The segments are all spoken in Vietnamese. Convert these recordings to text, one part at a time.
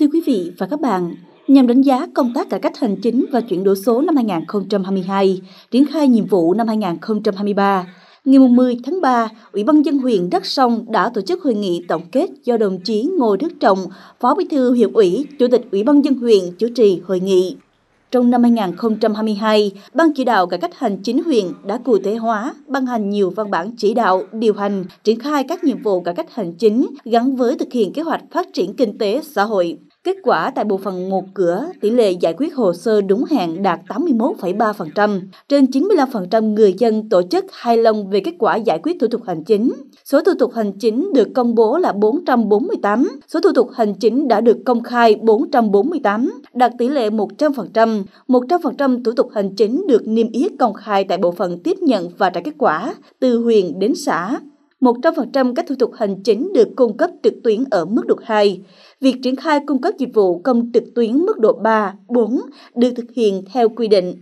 Thưa quý vị và các bạn, nhằm đánh giá công tác cải cách hành chính và chuyển đổi số năm 2022, triển khai nhiệm vụ năm 2023, ngày 10 tháng 3, Ủy ban dân huyện Đắk Sông đã tổ chức hội nghị tổng kết do đồng chí Ngô Đức Trọng, Phó Bí thư huyện ủy, Chủ tịch Ủy ban dân huyện chủ trì hội nghị. Trong năm 2022, Ban chỉ đạo cải cách hành chính huyện đã cụ thể hóa, ban hành nhiều văn bản chỉ đạo, điều hành, triển khai các nhiệm vụ cải cách hành chính gắn với thực hiện kế hoạch phát triển kinh tế xã hội. Kết quả tại bộ phận một cửa, tỷ lệ giải quyết hồ sơ đúng hạn đạt 81,3%. Trên 95% người dân tổ chức hài lòng về kết quả giải quyết thủ tục hành chính. Số thủ tục hành chính được công bố là 448, số thủ tục hành chính đã được công khai 448, đạt tỷ lệ 100%. 100% thủ tục hành chính được niêm yết công khai tại bộ phận tiếp nhận và trả kết quả từ huyện đến xã. 100% các thủ tục hành chính được cung cấp trực tuyến ở mức độ 2. Việc triển khai cung cấp dịch vụ công trực tuyến mức độ 3, 4 được thực hiện theo quy định.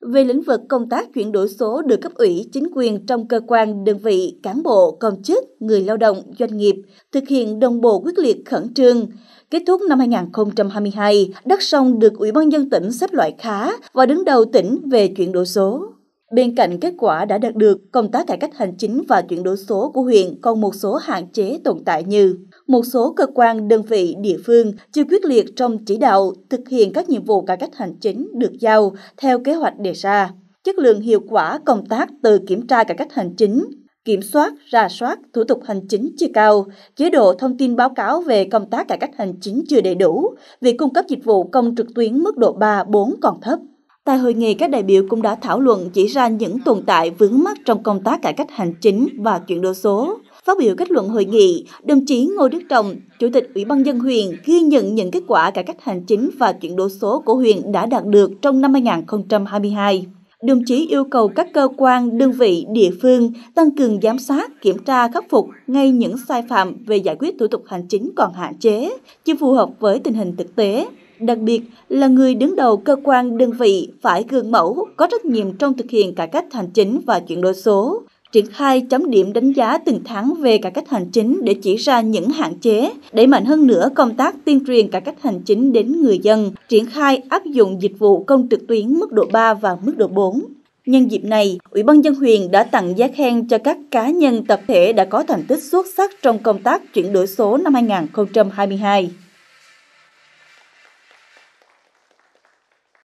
Về lĩnh vực công tác chuyển đổi số được cấp ủy, chính quyền trong cơ quan, đơn vị, cán bộ, công chức, người lao động, doanh nghiệp thực hiện đồng bộ quyết liệt khẩn trương. Kết thúc năm 2022, đất Sông được Ủy ban dân tỉnh xếp loại khá và đứng đầu tỉnh về chuyển đổi số. Bên cạnh kết quả đã đạt được, công tác cải cách hành chính và chuyển đổi số của huyện còn một số hạn chế tồn tại như một số cơ quan, đơn vị, địa phương chưa quyết liệt trong chỉ đạo thực hiện các nhiệm vụ cải cách hành chính được giao theo kế hoạch đề ra. Chất lượng hiệu quả công tác từ kiểm tra cải cách hành chính, kiểm soát, ra soát thủ tục hành chính chưa cao, chế độ thông tin báo cáo về công tác cải cách hành chính chưa đầy đủ, việc cung cấp dịch vụ công trực tuyến mức độ 3, 4 còn thấp. Tại hội nghị, các đại biểu cũng đã thảo luận chỉ ra những tồn tại vướng mắc trong công tác cải cách hành chính và chuyển đổi số. Phát biểu kết luận hội nghị, đồng chí Ngô Đức Trọng, Chủ tịch Ủy ban dân huyện ghi nhận những kết quả cải cách hành chính và chuyển đổi số của huyện đã đạt được trong năm 2022. Đồng chí yêu cầu các cơ quan, đơn vị, địa phương tăng cường giám sát, kiểm tra, khắc phục ngay những sai phạm về giải quyết thủ tục hành chính còn hạn chế, chưa phù hợp với tình hình thực tế, đặc biệt là người đứng đầu cơ quan đơn vị phải gương mẫu, có trách nhiệm trong thực hiện cải cách hành chính và chuyển đổi số, triển khai chấm điểm đánh giá từng tháng về cải cách hành chính để chỉ ra những hạn chế, đẩy mạnh hơn nữa công tác tuyên truyền cải cách hành chính đến người dân, triển khai áp dụng dịch vụ công trực tuyến mức độ 3 và mức độ 4. Nhân dịp này, Ủy ban dân huyện đã tặng giá khen cho các cá nhân tập thể đã có thành tích xuất sắc trong công tác chuyển đổi số năm 2022.